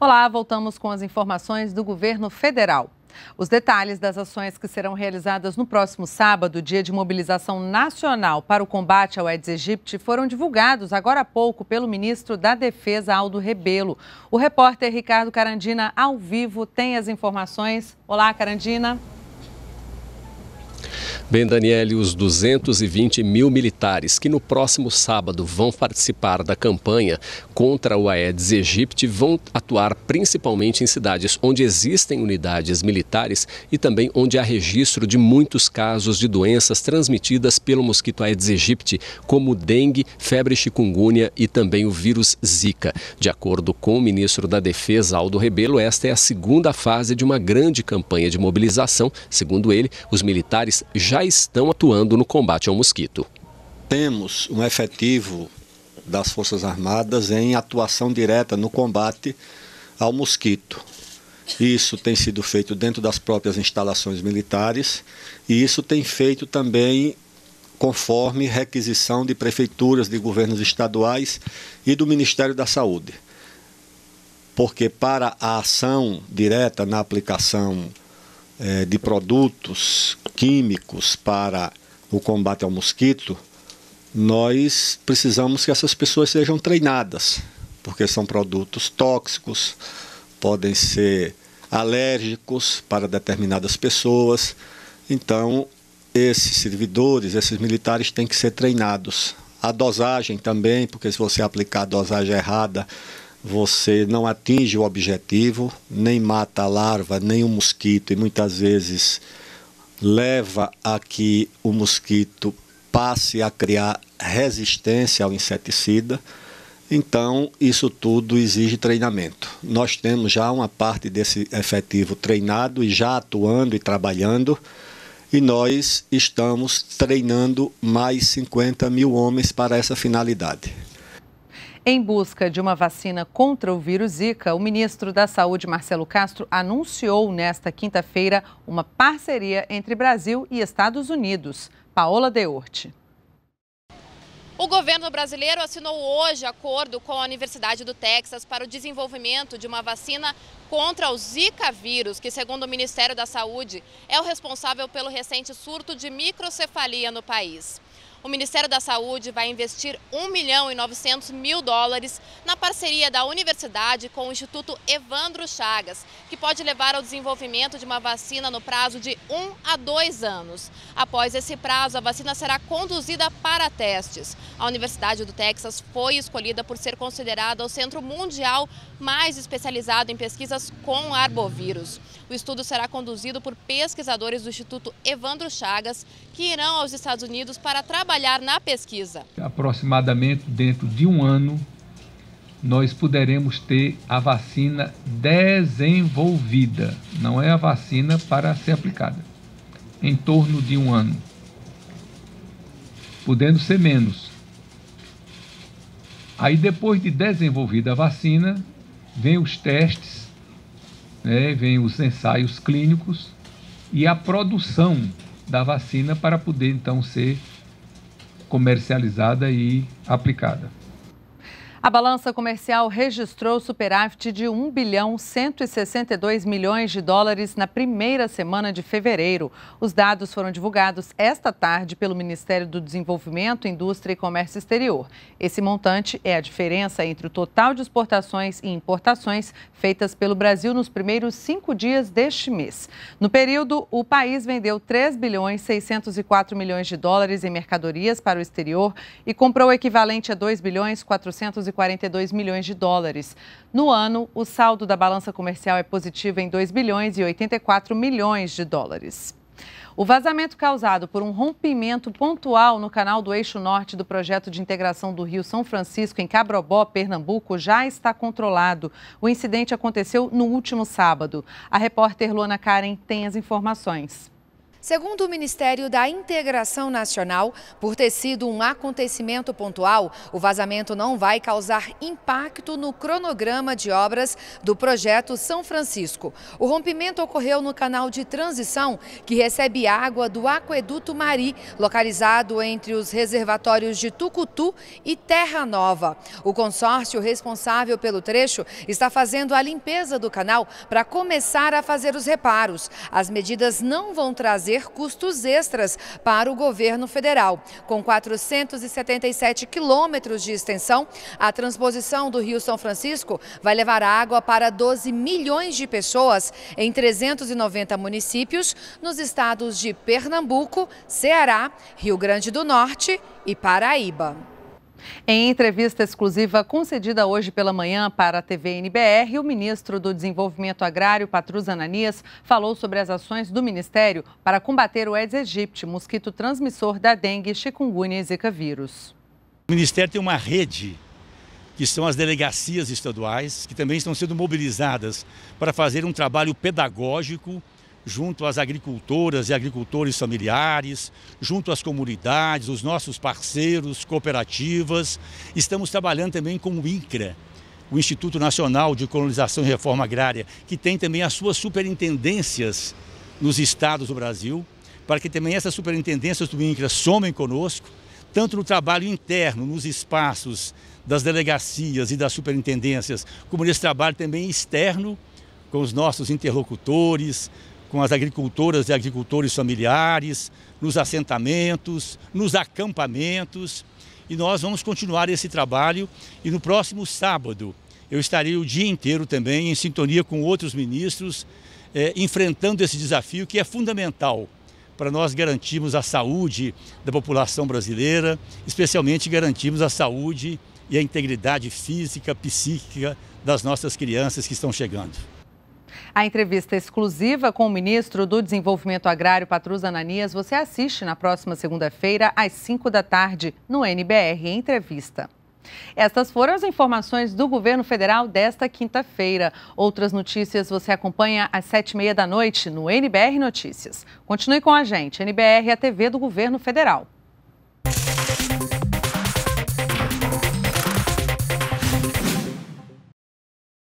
Olá, voltamos com as informações do governo federal. Os detalhes das ações que serão realizadas no próximo sábado, dia de mobilização nacional para o combate ao Aedes aegypti, foram divulgados agora há pouco pelo ministro da Defesa, Aldo Rebelo. O repórter Ricardo Carandina, ao vivo, tem as informações. Olá, Carandina. Bem, Daniele, os 220 mil militares que no próximo sábado vão participar da campanha contra o Aedes aegypti vão atuar principalmente em cidades onde existem unidades militares e também onde há registro de muitos casos de doenças transmitidas pelo mosquito Aedes aegypti, como dengue, febre chikungunya e também o vírus Zika. De acordo com o ministro da Defesa, Aldo Rebelo, esta é a segunda fase de uma grande campanha de mobilização. Segundo ele, os militares já já estão atuando no combate ao mosquito. Temos um efetivo das Forças Armadas em atuação direta no combate ao mosquito. Isso tem sido feito dentro das próprias instalações militares e isso tem feito também conforme requisição de prefeituras, de governos estaduais e do Ministério da Saúde. Porque para a ação direta na aplicação é, de produtos químicos para o combate ao mosquito, nós precisamos que essas pessoas sejam treinadas, porque são produtos tóxicos, podem ser alérgicos para determinadas pessoas. Então, esses servidores, esses militares têm que ser treinados. A dosagem também, porque se você aplicar a dosagem errada, você não atinge o objetivo, nem mata a larva, nem o mosquito, e muitas vezes leva a que o mosquito passe a criar resistência ao inseticida. Então, isso tudo exige treinamento. Nós temos já uma parte desse efetivo treinado e já atuando e trabalhando, e nós estamos treinando mais 50 mil homens para essa finalidade. Em busca de uma vacina contra o vírus Zika, o ministro da Saúde, Marcelo Castro, anunciou nesta quinta-feira uma parceria entre Brasil e Estados Unidos. Paola Deorte. O governo brasileiro assinou hoje acordo com a Universidade do Texas para o desenvolvimento de uma vacina contra o Zika vírus, que, segundo o Ministério da Saúde, é o responsável pelo recente surto de microcefalia no país. O Ministério da Saúde vai investir 1 milhão e 900 mil dólares na parceria da universidade com o Instituto Evandro Chagas, que pode levar ao desenvolvimento de uma vacina no prazo de 1 a 2 anos. Após esse prazo, a vacina será conduzida para testes. A Universidade do Texas foi escolhida por ser considerada o centro mundial mais especializado em pesquisas com arbovírus. O estudo será conduzido por pesquisadores do Instituto Evandro Chagas, que irão aos Estados Unidos para trabalhar trabalhar na pesquisa. Aproximadamente dentro de um ano, nós poderemos ter a vacina desenvolvida, não é a vacina para ser aplicada, em torno de um ano, podendo ser menos. Aí, depois de desenvolvida a vacina, vem os testes, né, vem os ensaios clínicos e a produção da vacina para poder então ser comercializada e aplicada. A balança comercial registrou superávit de 1 bilhão 162 milhões de dólares na primeira semana de fevereiro. Os dados foram divulgados esta tarde pelo Ministério do Desenvolvimento, Indústria e Comércio Exterior. Esse montante é a diferença entre o total de exportações e importações feitas pelo Brasil nos primeiros cinco dias deste mês. No período, o país vendeu 3 bilhões 604 milhões de dólares em mercadorias para o exterior e comprou o equivalente a 2 bilhões 400 42 milhões de dólares. No ano, o saldo da balança comercial é positivo em 2 bilhões e 84 milhões de dólares. O vazamento causado por um rompimento pontual no canal do eixo norte do projeto de integração do Rio São Francisco em Cabrobó, Pernambuco, já está controlado. O incidente aconteceu no último sábado. A repórter Luana Karen tem as informações. Segundo o Ministério da Integração Nacional, por ter sido um acontecimento pontual, o vazamento não vai causar impacto no cronograma de obras do projeto São Francisco. O rompimento ocorreu no canal de transição que recebe água do aqueduto Mari, localizado entre os reservatórios de Tucutu e Terra Nova. O consórcio responsável pelo trecho está fazendo a limpeza do canal para começar a fazer os reparos. As medidas não vão trazer trazer custos extras para o governo federal. Com 477 quilômetros de extensão, a transposição do Rio São Francisco vai levar água para 12 milhões de pessoas em 390 municípios nos estados de Pernambuco, Ceará, Rio Grande do Norte e Paraíba. Em entrevista exclusiva concedida hoje pela manhã para a TV NBR, o ministro do Desenvolvimento Agrário, Patrus Ananias, falou sobre as ações do ministério para combater o Aedes aegypti, mosquito transmissor da dengue, chikungunya e zika vírus. O ministério tem uma rede que são as delegacias estaduais, que também estão sendo mobilizadas para fazer um trabalho pedagógico junto às agricultoras e agricultores familiares, junto às comunidades, os nossos parceiros, cooperativas. Estamos trabalhando também com o INCRA, o Instituto Nacional de Colonização e Reforma Agrária, que tem também as suas superintendências nos estados do Brasil, para que também essas superintendências do INCRA somem conosco, tanto no trabalho interno, nos espaços das delegacias e das superintendências, como nesse trabalho também externo com os nossos interlocutores, com as agricultoras e agricultores familiares, nos assentamentos, nos acampamentos. E nós vamos continuar esse trabalho e no próximo sábado eu estarei o dia inteiro também em sintonia com outros ministros, eh, enfrentando esse desafio que é fundamental para nós garantirmos a saúde da população brasileira, especialmente garantirmos a saúde e a integridade física, psíquica das nossas crianças que estão chegando. A entrevista exclusiva com o ministro do Desenvolvimento Agrário, Patrus Ananias, você assiste na próxima segunda-feira, às 5 da tarde, no NBR Entrevista. Estas foram as informações do governo federal desta quinta-feira. Outras notícias você acompanha às sete e meia da noite no NBR Notícias. Continue com a gente, NBR, a TV do governo federal.